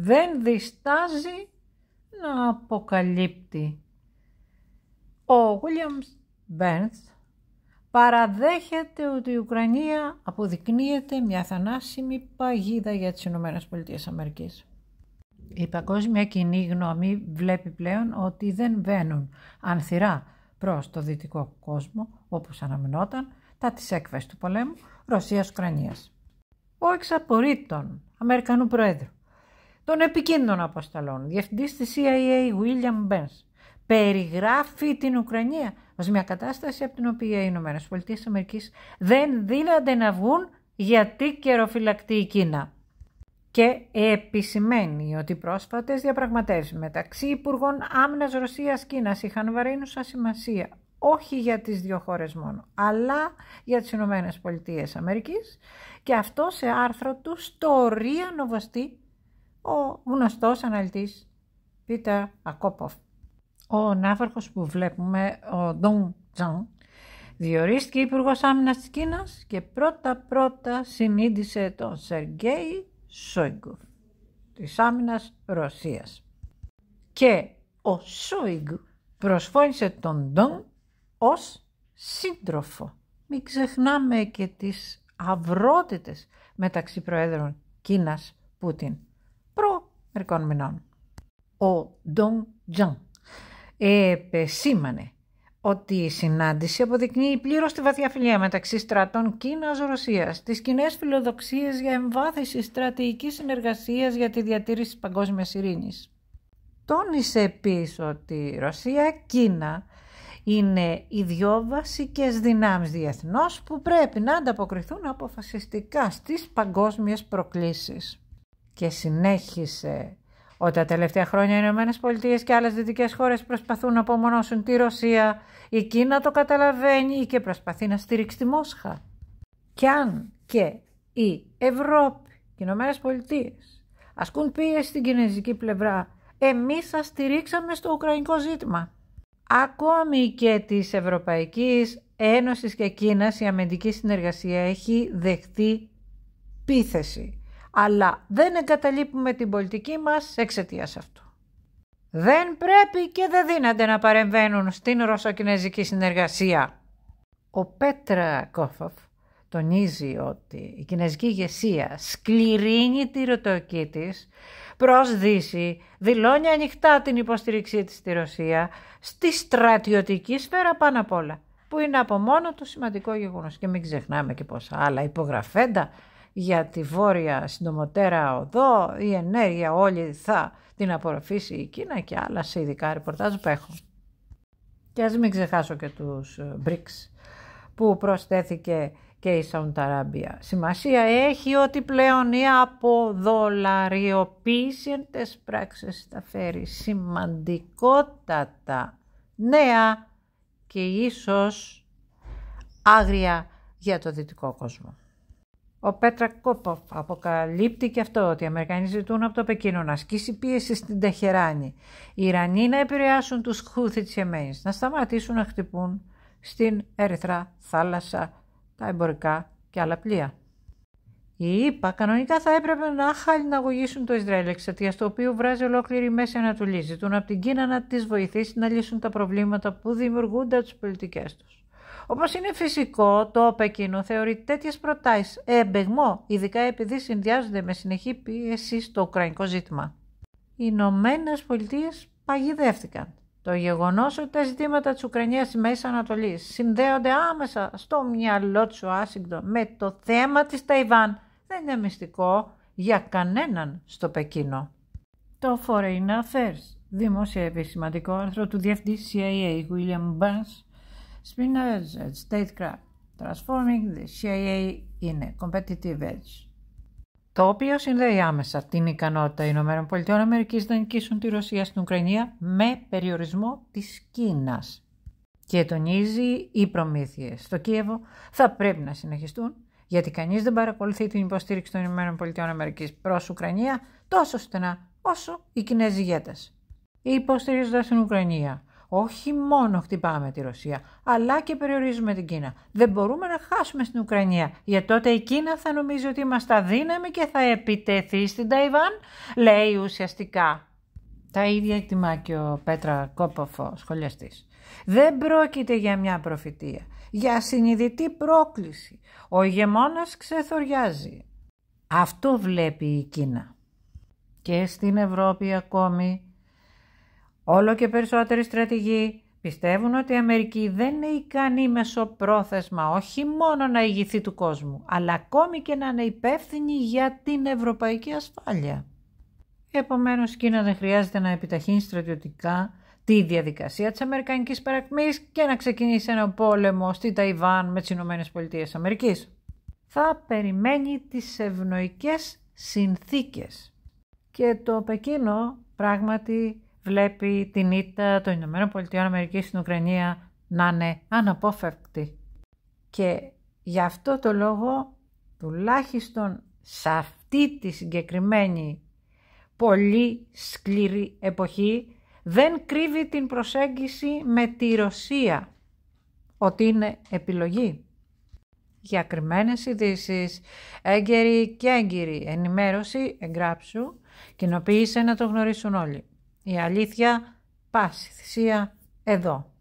δεν διστάζει να αποκαλύπτει. Ο William Burns παραδέχεται ότι η Ουκρανία αποδεικνύεται μια θανάσιμη παγίδα για τις ΗΠΑ. Αμερικής. Η παγκόσμια κοινή γνώμη βλέπει πλέον ότι δεν βαίνουν ανθυρά προς το δυτικό κόσμο, όπως αναμενόταν, τα της έκβαση του πολέμου Ρωσίας-Ουκρανίας. Ο εξαπορήτων Αμερικανού Προέδρου των επικίνδυνων αποσταλών, Διευθυντής της CIA William Benz περιγράφει την Ουκρανία ως μια κατάσταση από την οποία οι ΗΠΑ δεν δίνονται να βγουν γιατί καιροφυλακτεί η Κίνα. Και επισημαίνει ότι πρόσφατες διαπραγματεύσεις διαπραγματευσεις διαπραγματεύσεις μεταξύ Άμυνα Άμυνας Κίνας είχαν βαρύνουσα σημασία όχι για τις δύο χώρες μόνο, αλλά για τις Ηνωμένες Αμερικής και αυτό σε άρθρο του στο Ρία ο γνωστός αναλυτής Πίτερ Ακόποφ. Ο ναύαρχος που βλέπουμε, ο Ντόν Τζαν, διορίστηκε υπουργός Άμυνας της Κίνας και πρώτα-πρώτα συνείδησε τον Σεργέη Σόιγκου της Άμυνας Ρωσίας. Και ο Σόιγκου προσφώνησε τον Ντόν ως σύντροφο. Μην ξεχνάμε και τις αυρότητες μεταξύ Προέδρων Κίνας Πούτιν. Ο Ντον Τζαν επεσήμανε ότι η συνάντηση αποδεικνύει πλήρως τη βαθιά φιλία μεταξύ στρατών Ρωσίας τις κοινές φιλοδοξίες για εμβάθυνση στρατηγικής συνεργασίας για τη διατήρηση της παγκόσμιας ειρήνης. Τόνισε επίσης η ότι Ρωσία-Κίνα είναι οι δυο βασικές δυνάμεις διεθνώς που πρέπει να ανταποκριθούν αποφασιστικά στις παγκόσμίε προκλήσεις και συνέχισε ότι τα τελευταία χρόνια οι Ηνωμένες Πολιτείες και άλλες δυτικές χώρες προσπαθούν να απομονώσουν τη Ρωσία, η Κίνα το καταλαβαίνει και προσπαθεί να στηρίξει τη Μόσχα. Κι αν και η Ευρώπη, οι Ηνωμένες Πολιτείες ασκούν πίεση στην κινέζικη πλευρά, εμείς θα στηρίξαμε στο ουκρανικό ζήτημα. Ακόμη και της Ευρωπαϊκής Ένωσης και Κίνας η αμυντική συνεργασία έχει δεχτεί πίθεση αλλά δεν εγκαταλείπουμε την πολιτική μας εξαιτίας αυτού. Δεν πρέπει και δεν δύναται να παρεμβαίνουν στην ρωσοκινέζικη συνεργασία. Ο Πέτρα Κόφοφ τονίζει ότι η κινέζικη ηγεσία σκληρύνει τη ρωτοκή τη, προς Δύση, δηλώνει ανοιχτά την υποστήριξή της στη Ρωσία, στη στρατιωτική σφαίρα πάνω απ' όλα, που είναι από μόνο του σημαντικό γεγονός. Και μην ξεχνάμε και πόσα άλλα υπογραφέντα για τη βόρεια συντομοτέρα οδό, η ενέργεια όλη θα την απορροφήσει η Κίνα και άλλα σε ειδικά ρεπορτάζ που έχω. Και ας μην ξεχάσω και τους ε, BRICS που προσθέθηκε και η Σαουνταράμπια. Σημασία έχει ότι πλέον η αποδολαριοποίηση τες πράξεις θα φέρει σημαντικότατα νέα και ίσως άγρια για το δυτικό κόσμο. Ο Πέτρα Κόποφ αποκαλύπτει και αυτό ότι οι Αμερικανοί ζητούν από το Πεκίνο να ασκήσει πίεση στην Τεχεράνη. Οι Ιρανοί να επηρεάσουν τους Χούθη της να σταματήσουν να χτυπούν στην Ερυθρά θάλασσα τα εμπορικά και άλλα πλοία. Οι ΗΠΑ κανονικά θα έπρεπε να χαλιναγωγήσουν το Ισραήλ εξαιτίας το οποίο βράζει ολόκληρη η Μέση Ανατολή. Ζητούν από την Κίνα να τις βοηθήσει να λύσουν τα προβλήματα που δημιουργούνται από τις πολιτικές τους. Όπως είναι φυσικό, το Πεκίνο θεωρεί τέτοιες προτάσεις. εμπεγμό, ειδικά επειδή συνδυάζονται με συνεχή πίεση στο ουκρανικό ζήτημα. Οι Ηνωμένες Πολιτείες παγιδεύτηκαν. Το γεγονός ότι τα ζητήματα της Ουκρανίας στη Μέσης Ανατολής συνδέονται άμεσα στο μυαλό του Ουάσιγκτον με το θέμα της Ταϊβάν δεν είναι μυστικό για κανέναν στο Πεκίνο. Το Foreign Affairs δημοσιεύει σημαντικό άρθρο του διευθυντή CIA William Burns Spinner's statecraft, transforming the CIA in a competitive edge. Το οποίο συνδέει άμεσα την ικανότητα Ηνωμένων Πολιτειών Αμερικής να νικήσουν τη Ρωσία στην Ουκρανία με περιορισμό της Κίνας. Και τονίζει οι προμήθειες στο Κίεβο θα πρέπει να συνεχιστούν γιατί κανείς δεν παρακολουθεί την υποστήριξη των Ηνωμένων Πολιτειών Αμερικής προς Ουκρανία τόσο στενά όσο οι Κινέζοι ηγέτες. Υποστηρίζοντας την Ουκρανία όχι μόνο χτυπάμε τη Ρωσία, αλλά και περιορίζουμε την Κίνα. Δεν μπορούμε να χάσουμε στην Ουκρανία, γιατί τότε η Κίνα θα νομίζει ότι είμαστε αδύναμοι και θα επιτεθεί στην Ταϊβάν, λέει ουσιαστικά. Τα ίδια εκτιμά και ο Πέτρα Κόποφο, σχολιαστής. Δεν πρόκειται για μια προφητεία, για συνειδητή πρόκληση. Ο ηγεμόνας ξεθοριάζει. Αυτό βλέπει η Κίνα. Και στην Ευρώπη ακόμη Όλο και περισσότεροι στρατηγοί πιστεύουν ότι η Αμερική δεν είναι ικανή μεσοπρόθεσμα όχι μόνο να ηγηθεί του κόσμου, αλλά ακόμη και να είναι υπεύθυνη για την ευρωπαϊκή ασφάλεια. Επομένως, η Κίνα δεν χρειάζεται να επιταχύνει στρατιωτικά τη διαδικασία της Αμερικανικής παρακμής και να ξεκινήσει ένα πόλεμο στη Ταϊβάν με τις Ηνωμένες Πολιτείες Αμερικής. Θα περιμένει τις ευνοϊκές συνθήκες. Και το Πεκίνο πράγματι βλέπει την ήττα των Ηνωμένων Πολιτειών Αμερικής στην Ουκρανία να είναι αναπόφευκτη. Και γι' αυτό το λόγο, τουλάχιστον σε αυτή τη συγκεκριμένη πολύ σκληρή εποχή, δεν κρύβει την προσέγγιση με τη Ρωσία, ότι είναι επιλογή. Για κρυμμένες ειδήσεις, έγκαιρη και έγκυρη ενημέρωση, εγγράψου, κοινοποίησε να το γνωρίσουν όλοι. Η αλήθεια πάση θυσία εδώ.